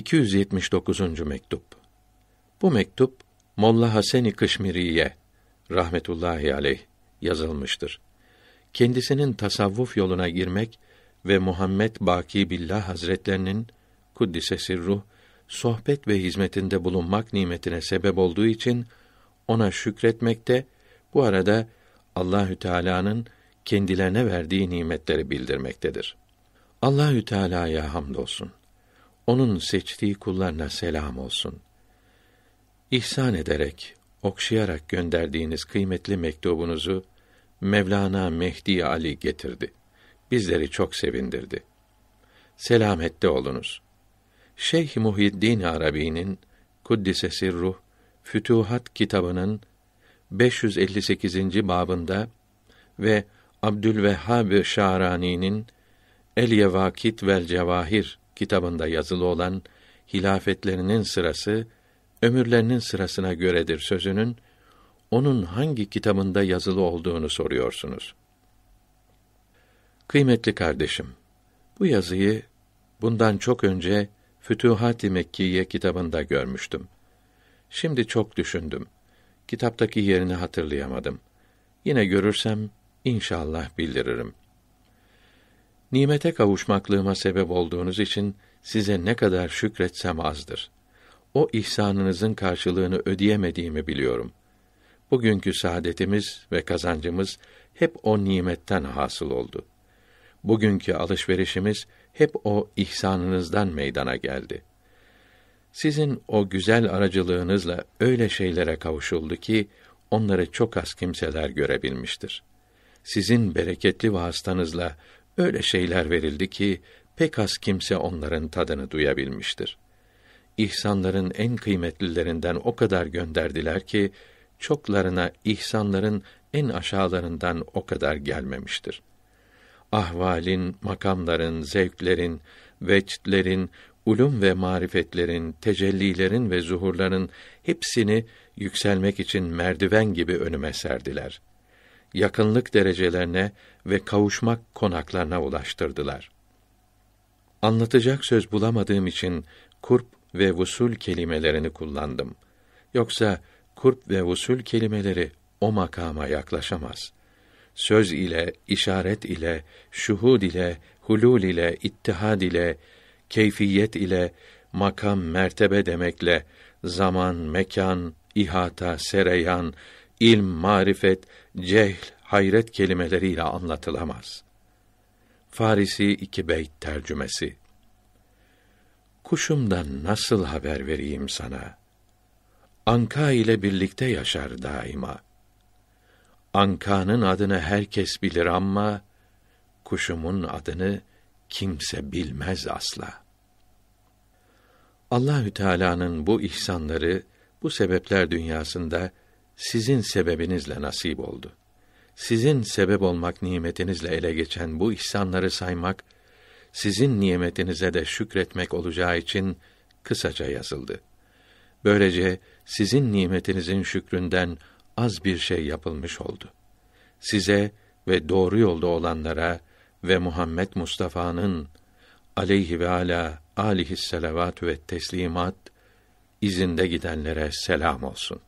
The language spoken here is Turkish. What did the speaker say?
279. mektup. Bu mektup Molla Haseni Kışmiri'ye rahmetullahi aleyh yazılmıştır. Kendisinin tasavvuf yoluna girmek ve Muhammed Baki Billah Hazretlerinin kuddise sirruh sohbet ve hizmetinde bulunmak nimetine sebep olduğu için ona şükretmekte, bu arada Allahü Teala'nın kendilerine verdiği nimetleri bildirmektedir. Allahü Teala'ya hamdolsun onun seçtiği kullarına selam olsun. İhsan ederek, okşayarak gönderdiğiniz kıymetli mektubunuzu Mevlana Mehdi Ali getirdi. Bizleri çok sevindirdi. Selamette olunuz. Şeyh Muhyiddin Arabi'nin Kuddise Sirruh Fütuhat kitabının 558. babında ve Abdülvehhab Şarani'nin El Yevakit vel Cevahir kitabında yazılı olan hilafetlerinin sırası ömürlerinin sırasına göredir sözünün onun hangi kitabında yazılı olduğunu soruyorsunuz. Kıymetli kardeşim, bu yazıyı bundan çok önce Fütuhat-i Mekkiye kitabında görmüştüm. Şimdi çok düşündüm. Kitaptaki yerini hatırlayamadım. Yine görürsem inşallah bildiririm.'' Nimete kavuşmaklığıma sebep olduğunuz için size ne kadar şükretsem azdır. O ihsanınızın karşılığını ödeyemediğimi biliyorum. Bugünkü saadetimiz ve kazancımız hep o nimetten hasıl oldu. Bugünkü alışverişimiz hep o ihsanınızdan meydana geldi. Sizin o güzel aracılığınızla öyle şeylere kavuşuldu ki onları çok az kimseler görebilmiştir. Sizin bereketli vasıtanızla öyle şeyler verildi ki pek az kimse onların tadını duyabilmiştir. İhsanların en kıymetlilerinden o kadar gönderdiler ki çoklarına ihsanların en aşağılarından o kadar gelmemiştir. Ahvalin, makamların, zevklerin, veçtlerin, ulum ve marifetlerin, tecellilerin ve zuhurların hepsini yükselmek için merdiven gibi önüme serdiler.'' yakınlık derecelerine ve kavuşmak konaklarına ulaştırdılar. Anlatacak söz bulamadığım için kurp ve vusul kelimelerini kullandım. Yoksa kurp ve vusul kelimeleri o makama yaklaşamaz. Söz ile, işaret ile, şuhud ile, hulul ile, ittihad ile, keyfiyet ile, makam, mertebe demekle, zaman, mekan, ihata, sereyan, ilm, marifet, cehl, hayret kelimeleriyle anlatılamaz. Farisi iki beyt tercümesi. Kuşumdan nasıl haber vereyim sana? Anka ile birlikte yaşar daima. Anka'nın adını herkes bilir ama kuşumun adını kimse bilmez asla. Allahü Teala'nın bu ihsanları bu sebepler dünyasında sizin sebebinizle nasip oldu. Sizin sebep olmak nimetinizle ele geçen bu ihsanları saymak, sizin nimetinize de şükretmek olacağı için kısaca yazıldı. Böylece sizin nimetinizin şükründen az bir şey yapılmış oldu. Size ve doğru yolda olanlara ve Muhammed Mustafa'nın aleyhi ve ala alihi ve teslimat izinde gidenlere selam olsun.